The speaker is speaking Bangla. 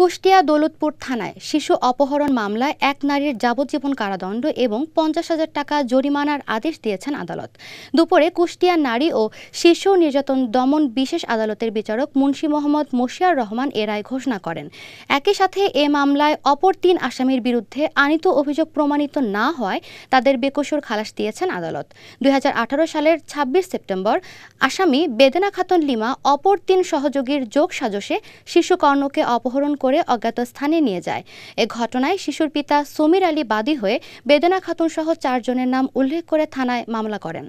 কুষ্টিয়া দৌলতপুর থানায় শিশু অপহরণ মামলায় এক নারীর যাবজ্জীবন কারাদণ্ড এবং পঞ্চাশ হাজার টাকা জরিমানার আদেশ দিয়েছেন আদালত দুপুরে কুষ্টিয়া নারী ও শিশু নির্যাতন দমন বিশেষ আদালতের বিচারক মুন্সি মোহাম্মদ মশিয়ার রহমান এ রায় ঘোষণা করেন একই সাথে এ মামলায় অপর তিন আসামির বিরুদ্ধে আনিত অভিযোগ প্রমাণিত না হয় তাদের বেকসুর খালাস দিয়েছেন আদালত দুই সালের ২৬ সেপ্টেম্বর আসামি বেদেনা খাতুন লিমা অপর তিন সহযোগীর যোগ সাজসে শিশু কর্ণকে অপহরণ করে করে অজ্ঞাত স্থানে নিয়ে যায় এ ঘটনায় শিশুর পিতা সমীর আলী বাদী হয়ে বেদনা খাতুন সহ চারজনের নাম উল্লেখ করে থানায় মামলা করেন